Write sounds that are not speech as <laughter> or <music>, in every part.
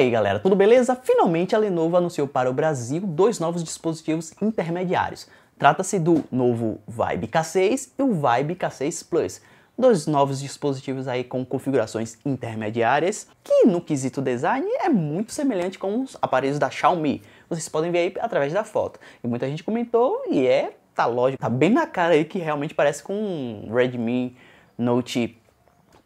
aí, galera, tudo beleza? Finalmente a Lenovo anunciou para o Brasil dois novos dispositivos intermediários. Trata-se do novo Vibe K6 e o Vibe K6 Plus. Dois novos dispositivos aí com configurações intermediárias, que no quesito design é muito semelhante com os aparelhos da Xiaomi. Vocês podem ver aí através da foto. E muita gente comentou e é, tá lógico, tá bem na cara aí que realmente parece com um Redmi Note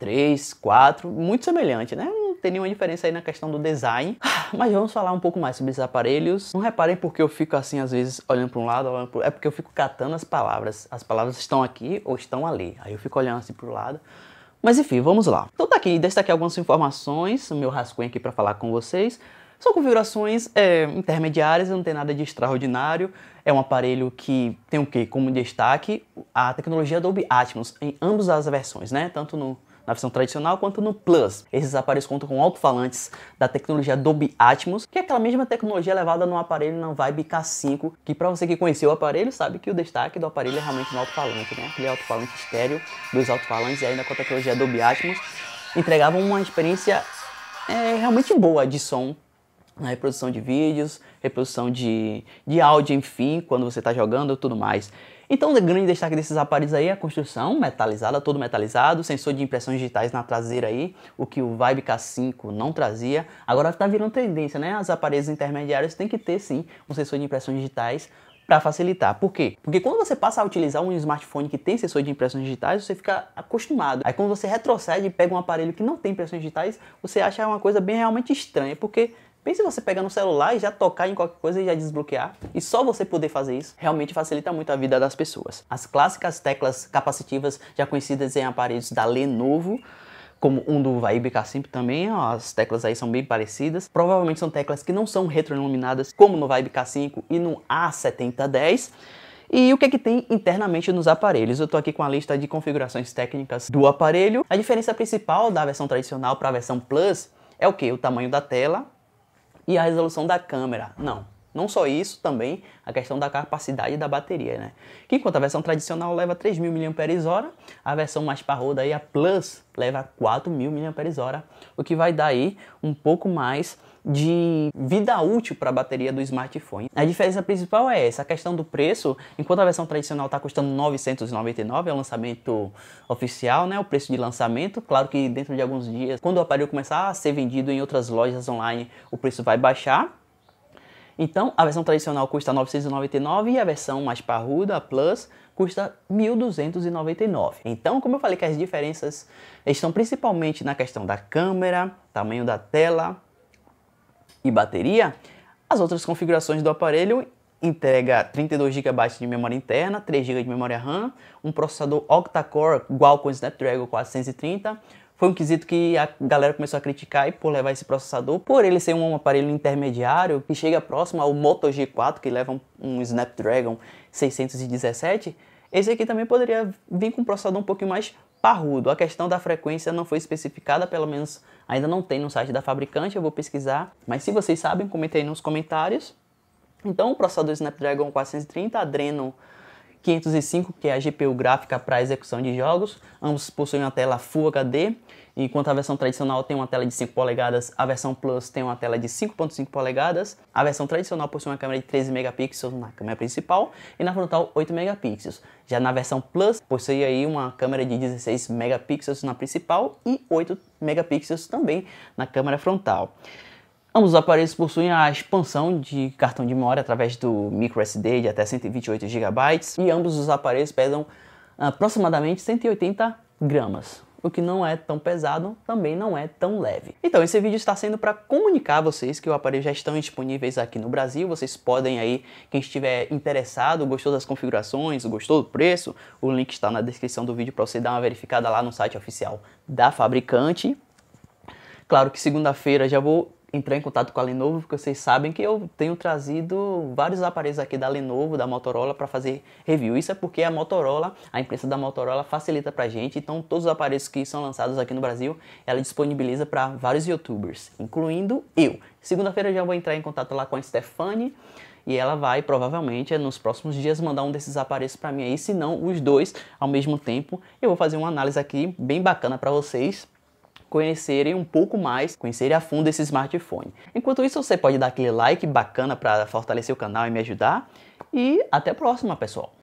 3, 4, muito semelhante, né? tem nenhuma diferença aí na questão do design. <sighs> Mas vamos falar um pouco mais sobre esses aparelhos. Não reparem porque eu fico assim, às vezes, olhando para um lado, olhando pro... é porque eu fico catando as palavras. As palavras estão aqui ou estão ali. Aí eu fico olhando assim para o lado. Mas enfim, vamos lá. Então tá aqui, destaquei algumas informações, meu rascunho aqui para falar com vocês. São configurações é, intermediárias, não tem nada de extraordinário. É um aparelho que tem o que como destaque? A tecnologia Dolby Atmos em ambas as versões, né? Tanto no na versão tradicional quanto no Plus. Esses aparelhos contam com alto-falantes da tecnologia Dolby Atmos, que é aquela mesma tecnologia levada no aparelho na Vibe K5, que para você que conheceu o aparelho sabe que o destaque do aparelho é realmente no alto-falante, né? Aquele é alto-falante estéreo, dois alto-falantes e ainda com a tecnologia Dolby Atmos, entregava uma experiência é realmente boa de som na né? reprodução de vídeos, reprodução de, de áudio, enfim, quando você está jogando tudo mais. Então, o grande destaque desses aparelhos aí é a construção metalizada, todo metalizado, sensor de impressões digitais na traseira aí, o que o Vibe K5 não trazia. Agora está virando tendência, né? As aparelhos intermediários têm que ter sim um sensor de impressões digitais para facilitar. Por quê? Porque quando você passa a utilizar um smartphone que tem sensor de impressões digitais, você fica acostumado. Aí quando você retrocede e pega um aparelho que não tem impressões digitais, você acha uma coisa bem realmente estranha, porque Pense você pegar no celular e já tocar em qualquer coisa e já desbloquear. E só você poder fazer isso realmente facilita muito a vida das pessoas. As clássicas teclas capacitivas já conhecidas em aparelhos da Lenovo como um do Vibe K5 também, ó, as teclas aí são bem parecidas. Provavelmente são teclas que não são retroiluminadas, como no Vibe K5 e no A7010. E o que é que tem internamente nos aparelhos? Eu estou aqui com a lista de configurações técnicas do aparelho. A diferença principal da versão tradicional para a versão Plus é o que? O tamanho da tela, e a resolução da câmera. Não. Não só isso, também a questão da capacidade da bateria, né? Que enquanto a versão tradicional leva 3.000 mAh, a versão mais parruda aí, a Plus, leva 4.000 mAh, o que vai dar aí um pouco mais de vida útil para a bateria do smartphone. A diferença principal é essa, a questão do preço, enquanto a versão tradicional está custando 999, é o lançamento oficial, né, o preço de lançamento, claro que dentro de alguns dias, quando o aparelho começar a ser vendido em outras lojas online, o preço vai baixar, então, a versão tradicional custa 999 e a versão mais parruda, a Plus, custa 1299. Então, como eu falei que as diferenças estão principalmente na questão da câmera, tamanho da tela e bateria, as outras configurações do aparelho entrega 32 GB de memória interna, 3 GB de memória RAM, um processador octa-core Qualcomm Snapdragon 430, foi um quesito que a galera começou a criticar e por levar esse processador, por ele ser um aparelho intermediário que chega próximo ao Moto G4, que leva um, um Snapdragon 617, esse aqui também poderia vir com um processador um pouquinho mais parrudo. A questão da frequência não foi especificada, pelo menos ainda não tem no site da fabricante, eu vou pesquisar. Mas se vocês sabem, aí nos comentários. Então o processador Snapdragon 430 Adreno 505, que é a GPU gráfica para execução de jogos. Ambos possuem uma tela Full HD, enquanto a versão tradicional tem uma tela de 5 polegadas, a versão Plus tem uma tela de 5.5 polegadas. A versão tradicional possui uma câmera de 13 megapixels na câmera principal e na frontal 8 megapixels. Já na versão Plus possui aí uma câmera de 16 megapixels na principal e 8 megapixels também na câmera frontal. Ambos os aparelhos possuem a expansão de cartão de memória através do microSD de até 128 GB e ambos os aparelhos pesam ah, aproximadamente 180 gramas, o que não é tão pesado, também não é tão leve. Então esse vídeo está sendo para comunicar a vocês que o aparelho já estão disponíveis aqui no Brasil, vocês podem aí, quem estiver interessado, gostou das configurações, gostou do preço, o link está na descrição do vídeo para você dar uma verificada lá no site oficial da fabricante. Claro que segunda-feira já vou entrar em contato com a Lenovo, porque vocês sabem que eu tenho trazido vários aparelhos aqui da Lenovo, da Motorola, para fazer review. Isso é porque a Motorola, a imprensa da Motorola facilita para a gente, então todos os aparelhos que são lançados aqui no Brasil, ela disponibiliza para vários youtubers, incluindo eu. Segunda-feira já vou entrar em contato lá com a Stefani, e ela vai provavelmente nos próximos dias mandar um desses aparelhos para mim aí, se não os dois ao mesmo tempo. Eu vou fazer uma análise aqui bem bacana para vocês conhecerem um pouco mais, conhecerem a fundo esse smartphone. Enquanto isso, você pode dar aquele like bacana para fortalecer o canal e me ajudar. E até a próxima, pessoal!